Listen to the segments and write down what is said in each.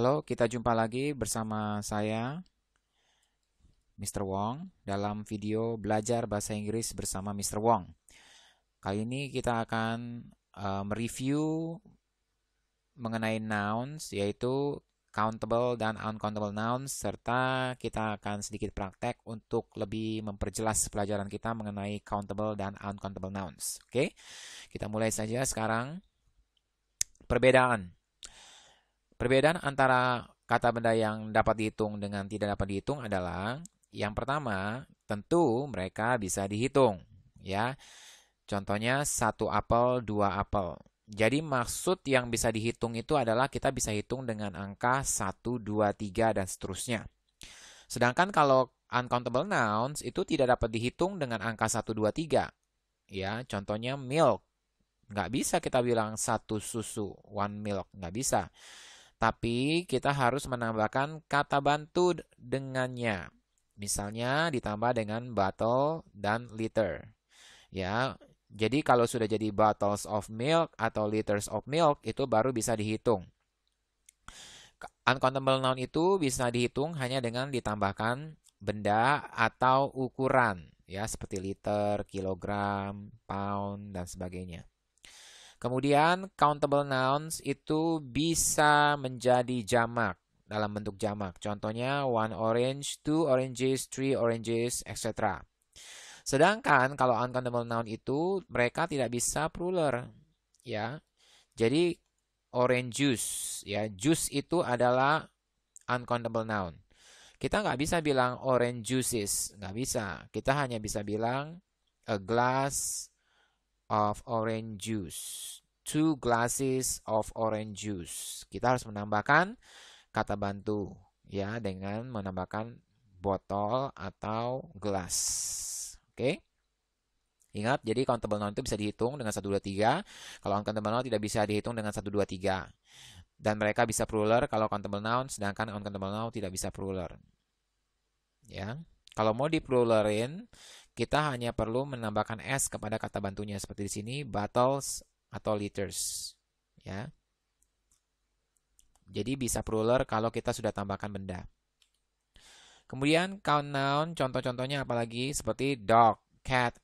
Halo, kita jumpa lagi bersama saya, Mr. Wong, dalam video belajar bahasa Inggris bersama Mr. Wong. Kali ini kita akan uh, mereview mengenai nouns, yaitu countable dan uncountable nouns, serta kita akan sedikit praktek untuk lebih memperjelas pelajaran kita mengenai countable dan uncountable nouns. Oke, kita mulai saja sekarang. Perbedaan Perbedaan antara kata benda yang dapat dihitung dengan tidak dapat dihitung adalah yang pertama, tentu mereka bisa dihitung, ya. Contohnya satu apel, dua apel. Jadi maksud yang bisa dihitung itu adalah kita bisa hitung dengan angka 1, 2, 3, dan seterusnya. Sedangkan kalau uncountable nouns itu tidak dapat dihitung dengan angka 1, 2, 3. Ya, contohnya milk. Nggak bisa kita bilang satu susu, one milk. Nggak bisa. Tapi kita harus menambahkan kata bantu dengannya. Misalnya ditambah dengan bottle dan liter. Ya, jadi kalau sudah jadi bottles of milk atau liters of milk itu baru bisa dihitung. Uncountable noun itu bisa dihitung hanya dengan ditambahkan benda atau ukuran ya seperti liter, kilogram, pound dan sebagainya. Kemudian countable nouns itu bisa menjadi jamak dalam bentuk jamak. Contohnya one orange, two oranges, three oranges, etc. Sedangkan kalau uncountable noun itu mereka tidak bisa plural, ya. Jadi orange juice, ya juice itu adalah uncountable noun. Kita nggak bisa bilang orange juices, nggak bisa. Kita hanya bisa bilang a glass of orange juice. Two glasses of orange juice. Kita harus menambahkan kata bantu ya dengan menambahkan botol atau gelas. Oke. Okay? Ingat, jadi countable noun itu bisa dihitung dengan 1, 2, 3. Kalau uncountable noun tidak bisa dihitung dengan 1, 2, 3. Dan mereka bisa pruler kalau countable noun, sedangkan uncountable noun tidak bisa pruler. Ya. Kalau mau di kita hanya perlu menambahkan s kepada kata bantunya seperti di sini bottles atau liters ya. Jadi bisa plural kalau kita sudah tambahkan benda. Kemudian count noun contoh-contohnya apalagi seperti dog, cat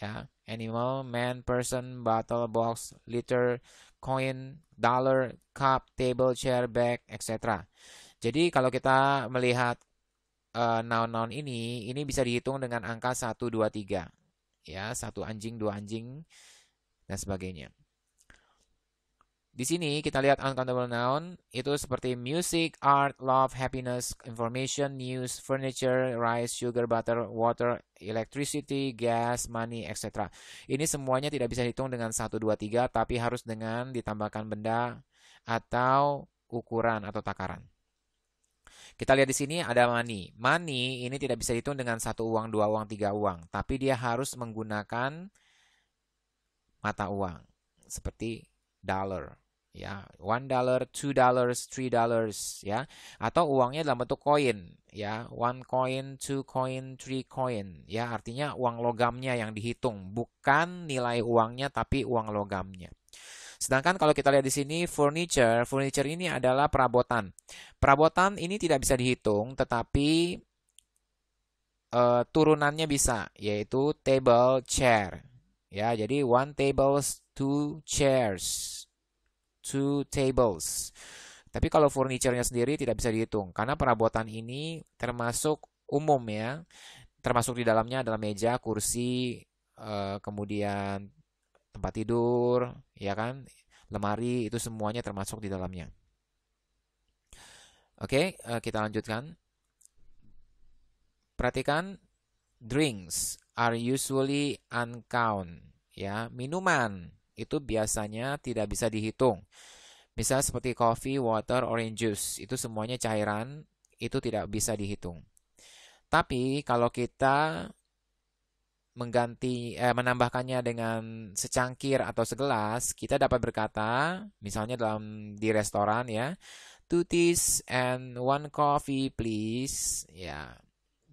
ya, animal, man, person, bottle, box, liter, coin, dollar, cup, table, chair, bag, etc. Jadi kalau kita melihat Eh, noun noun-noun ini, ini bisa dihitung dengan angka 1, 2, 3. Ya, satu anjing, dua anjing, dan sebagainya. Di sini kita lihat uncountable noun itu seperti music, art, love, happiness, information, news, furniture, rice, sugar, butter, water, electricity, gas, money, etc. Ini semuanya tidak bisa dihitung dengan 1, 2, 3 tapi harus dengan ditambahkan benda atau ukuran atau takaran. Kita lihat di sini ada money. Money ini tidak bisa dihitung dengan satu uang, dua uang, tiga uang, tapi dia harus menggunakan mata uang seperti dollar ya one dollar two dollars three dollars ya atau uangnya dalam bentuk koin ya one coin two coin three coin ya artinya uang logamnya yang dihitung bukan nilai uangnya tapi uang logamnya Sedangkan kalau kita lihat di sini furniture, furniture ini adalah perabotan. Perabotan ini tidak bisa dihitung tetapi uh, turunannya bisa yaitu table chair. Ya, jadi one tables, two chairs, two tables. Tapi kalau furniture-nya sendiri tidak bisa dihitung karena perabotan ini termasuk umum ya. Termasuk di dalamnya adalah meja, kursi, eh, kemudian tempat tidur, ya kan? Lemari itu semuanya termasuk di dalamnya. Oke, okay, eh, kita lanjutkan. Perhatikan drinks are usually uncount ya. Minuman itu biasanya tidak bisa dihitung. Misal seperti coffee, water, orange juice, itu semuanya cairan, itu tidak bisa dihitung. Tapi kalau kita mengganti eh, menambahkannya dengan secangkir atau segelas, kita dapat berkata, misalnya dalam di restoran ya, two teas and one coffee please. Ya.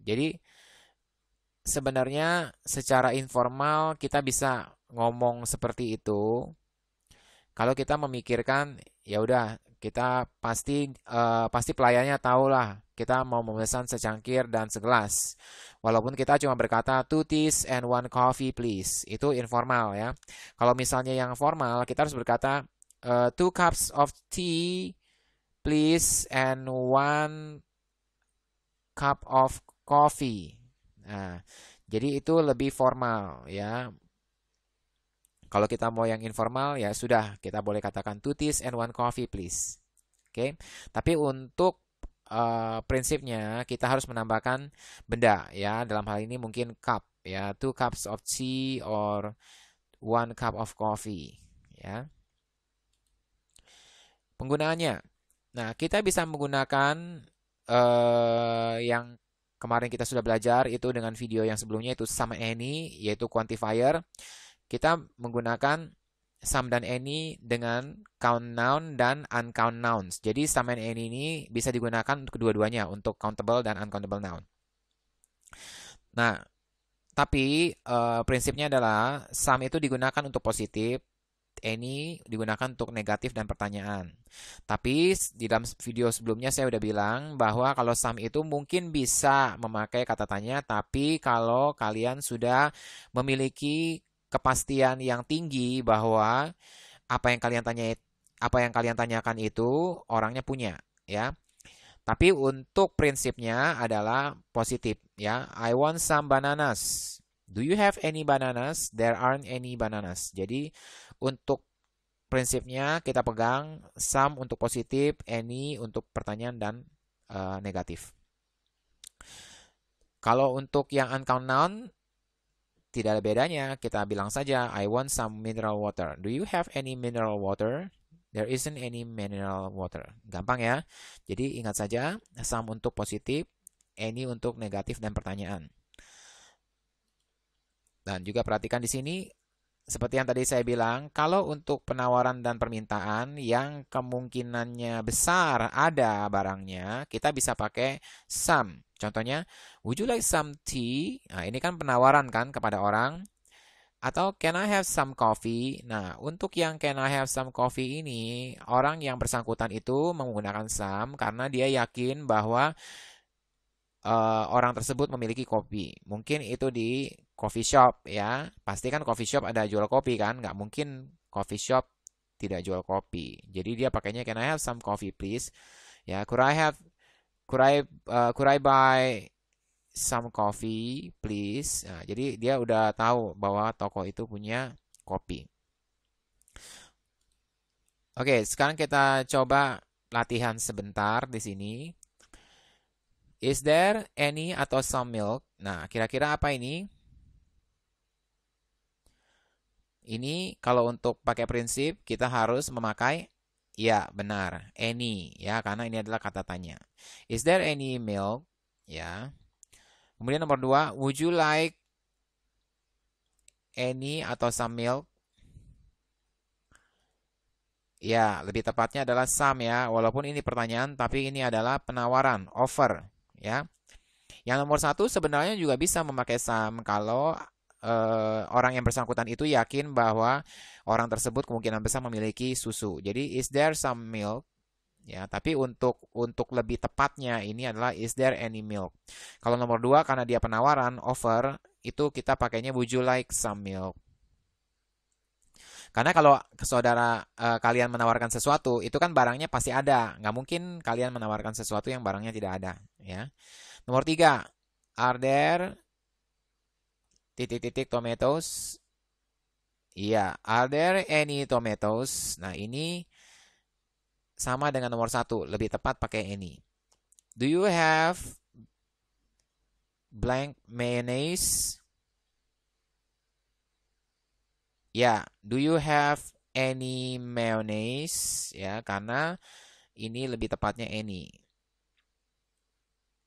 Jadi sebenarnya secara informal kita bisa ngomong seperti itu. Kalau kita memikirkan ya udah kita pasti uh, pasti pelayannya tahu lah kita mau memesan secangkir dan segelas. Walaupun kita cuma berkata two teas and one coffee please. Itu informal ya. Kalau misalnya yang formal kita harus berkata uh, two cups of tea please and one cup of coffee. Nah, jadi itu lebih formal ya. Kalau kita mau yang informal ya sudah kita boleh katakan two teas and one coffee please. Oke. Okay? Tapi untuk uh, prinsipnya kita harus menambahkan benda ya dalam hal ini mungkin cup ya two cups of tea or one cup of coffee ya. Penggunaannya. Nah, kita bisa menggunakan uh, yang kemarin kita sudah belajar itu dengan video yang sebelumnya itu sama any yaitu quantifier. Kita menggunakan some dan any dengan count noun dan uncount nouns. Jadi some and any ini bisa digunakan untuk kedua-duanya untuk countable dan uncountable noun. Nah, tapi uh, prinsipnya adalah some itu digunakan untuk positif, any digunakan untuk negatif dan pertanyaan. Tapi di dalam video sebelumnya saya sudah bilang bahwa kalau some itu mungkin bisa memakai kata tanya, tapi kalau kalian sudah memiliki kepastian yang tinggi bahwa apa yang kalian tanya apa yang kalian tanyakan itu orangnya punya ya. Tapi untuk prinsipnya adalah positif ya. I want some bananas. Do you have any bananas? There aren't any bananas. Jadi untuk prinsipnya kita pegang some untuk positif, any untuk pertanyaan dan uh, negatif. Kalau untuk yang uncounted noun tidak ada bedanya, kita bilang saja, I want some mineral water. Do you have any mineral water? There isn't any mineral water. Gampang ya. Jadi ingat saja, some untuk positif, any untuk negatif dan pertanyaan. Dan juga perhatikan di sini, seperti yang tadi saya bilang, kalau untuk penawaran dan permintaan yang kemungkinannya besar ada barangnya, kita bisa pakai some. Contohnya, would you like some tea? Nah, ini kan penawaran kan kepada orang. Atau can I have some coffee? Nah, untuk yang can I have some coffee ini, orang yang bersangkutan itu menggunakan some karena dia yakin bahwa uh, orang tersebut memiliki kopi. Mungkin itu di coffee shop ya. Pasti kan coffee shop ada jual kopi kan? Nggak mungkin coffee shop tidak jual kopi. Jadi dia pakainya can I have some coffee please? Ya, could I have could I uh, could I buy some coffee please? Nah, jadi dia udah tahu bahwa toko itu punya kopi. Oke, okay, sekarang kita coba latihan sebentar di sini. Is there any atau some milk? Nah, kira-kira apa ini? Ini kalau untuk pakai prinsip kita harus memakai Ya, benar. Any, ya, karena ini adalah kata tanya. Is there any milk? Ya. Kemudian nomor dua, would you like any atau some milk? Ya, lebih tepatnya adalah some ya. Walaupun ini pertanyaan, tapi ini adalah penawaran, offer, ya. Yang nomor satu sebenarnya juga bisa memakai some kalau uh, orang yang bersangkutan itu yakin bahwa orang tersebut kemungkinan besar memiliki susu. Jadi is there some milk? Ya, tapi untuk untuk lebih tepatnya ini adalah is there any milk. Kalau nomor dua karena dia penawaran offer itu kita pakainya would you like some milk. Karena kalau saudara e, kalian menawarkan sesuatu, itu kan barangnya pasti ada. Nggak mungkin kalian menawarkan sesuatu yang barangnya tidak ada. Ya. Nomor tiga, are there titik-titik tomatoes. Iya, yeah. are there any tomatoes? Nah, ini sama dengan nomor satu, lebih tepat pakai any. Do you have blank mayonnaise? Ya, yeah. do you have any mayonnaise? Ya, yeah, karena ini lebih tepatnya any.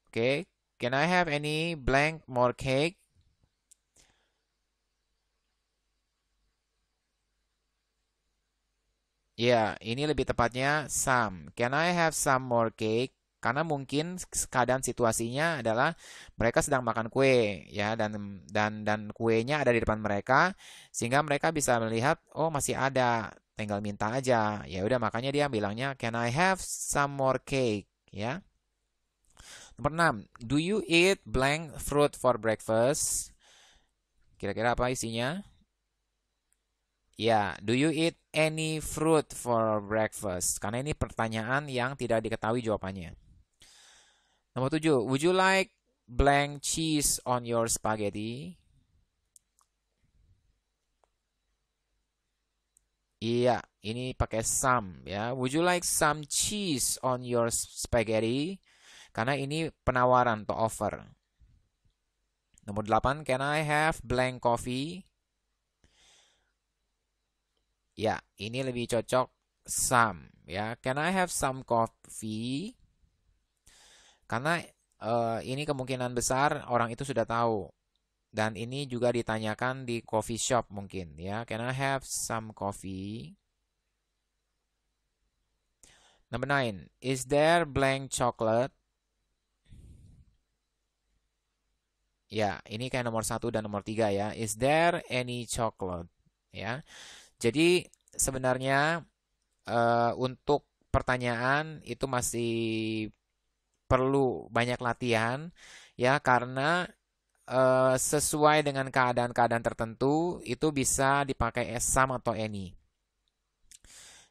Oke, okay. can I have any blank more cake? Ya, ini lebih tepatnya some. Can I have some more cake? Karena mungkin keadaan situasinya adalah mereka sedang makan kue, ya, dan dan dan kuenya ada di depan mereka, sehingga mereka bisa melihat, oh masih ada, tinggal minta aja. Ya udah, makanya dia bilangnya, Can I have some more cake? Ya. Nomor 6, Do you eat blank fruit for breakfast? Kira-kira apa isinya? Ya, yeah. do you eat any fruit for breakfast? Karena ini pertanyaan yang tidak diketahui jawabannya. Nomor 7, would you like blank cheese on your spaghetti? Iya, yeah. ini pakai some ya. Would you like some cheese on your spaghetti? Karena ini penawaran atau offer. Nomor 8, can I have blank coffee? Ya, ini lebih cocok some ya. Can I have some coffee? Karena uh, ini kemungkinan besar orang itu sudah tahu. Dan ini juga ditanyakan di coffee shop mungkin ya. Can I have some coffee? Number nine, is there blank chocolate? Ya, ini kayak nomor satu dan nomor tiga ya. Is there any chocolate? Ya, jadi sebenarnya uh, untuk pertanyaan itu masih perlu banyak latihan ya karena uh, sesuai dengan keadaan-keadaan tertentu itu bisa dipakai SAM atau ENI.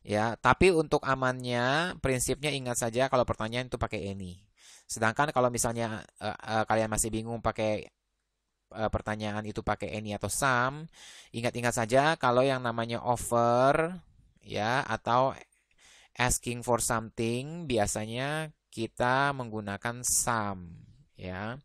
Ya, tapi untuk amannya prinsipnya ingat saja kalau pertanyaan itu pakai ENI. Sedangkan kalau misalnya uh, uh, kalian masih bingung pakai Eh, pertanyaan itu pakai any atau some, ingat-ingat saja kalau yang namanya offer ya atau asking for something biasanya kita menggunakan some ya.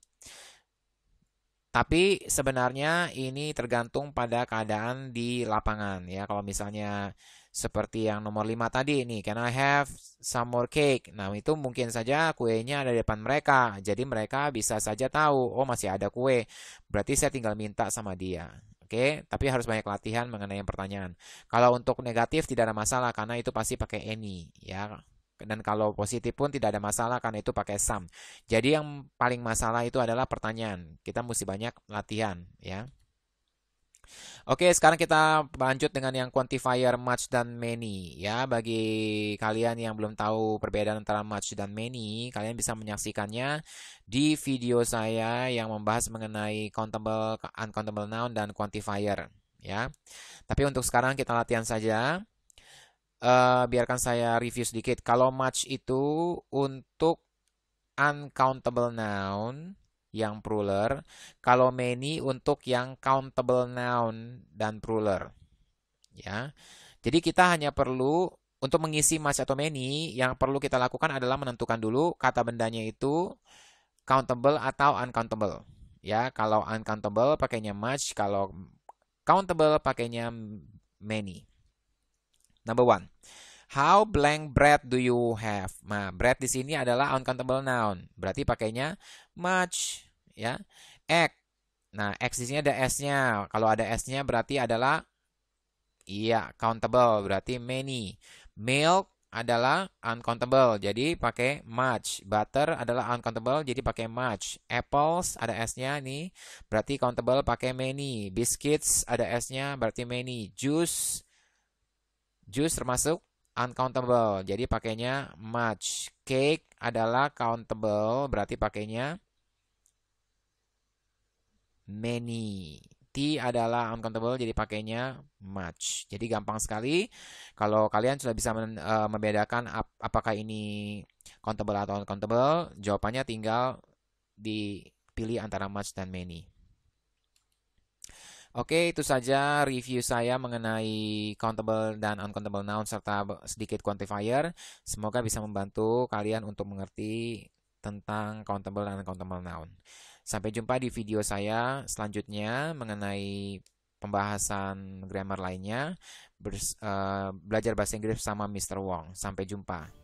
Tapi sebenarnya ini tergantung pada keadaan di lapangan ya. Kalau misalnya seperti yang nomor 5 tadi ini, can I have some more cake? Nah, itu mungkin saja kuenya ada di depan mereka. Jadi mereka bisa saja tahu, oh masih ada kue. Berarti saya tinggal minta sama dia. Oke, okay? tapi harus banyak latihan mengenai pertanyaan. Kalau untuk negatif tidak ada masalah karena itu pasti pakai any ya dan kalau positif pun tidak ada masalah karena itu pakai sum. Jadi yang paling masalah itu adalah pertanyaan. Kita mesti banyak latihan ya. Oke, sekarang kita lanjut dengan yang quantifier much dan many ya. Bagi kalian yang belum tahu perbedaan antara much dan many, kalian bisa menyaksikannya di video saya yang membahas mengenai countable uncountable noun dan quantifier ya. Tapi untuk sekarang kita latihan saja. Eh, biarkan saya review sedikit. Kalau much itu untuk uncountable noun yang plural, kalau many untuk yang countable noun dan plural. Ya. Jadi kita hanya perlu untuk mengisi much atau many, yang perlu kita lakukan adalah menentukan dulu kata bendanya itu countable atau uncountable. Ya, kalau uncountable pakainya much, kalau countable pakainya many. Number one. How blank bread do you have? Nah, bread di sini adalah uncountable noun. Berarti pakainya much, ya. Egg. Nah, X di sini ada S-nya. Kalau ada S-nya berarti adalah iya, countable, berarti many. Milk adalah uncountable, jadi pakai much. Butter adalah uncountable, jadi pakai much. Apples ada S-nya nih, berarti countable pakai many. Biscuits ada S-nya, berarti many. Juice Juice termasuk uncountable. Jadi pakainya much. Cake adalah countable, berarti pakainya many. T adalah uncountable, jadi pakainya much. Jadi gampang sekali. Kalau kalian sudah bisa men, uh, membedakan ap apakah ini countable atau uncountable, jawabannya tinggal dipilih antara much dan many. Oke, itu saja review saya mengenai countable dan uncountable noun serta sedikit quantifier. Semoga bisa membantu kalian untuk mengerti tentang countable dan uncountable noun. Sampai jumpa di video saya selanjutnya mengenai pembahasan grammar lainnya. Eh, belajar bahasa Inggris sama Mr. Wong. Sampai jumpa.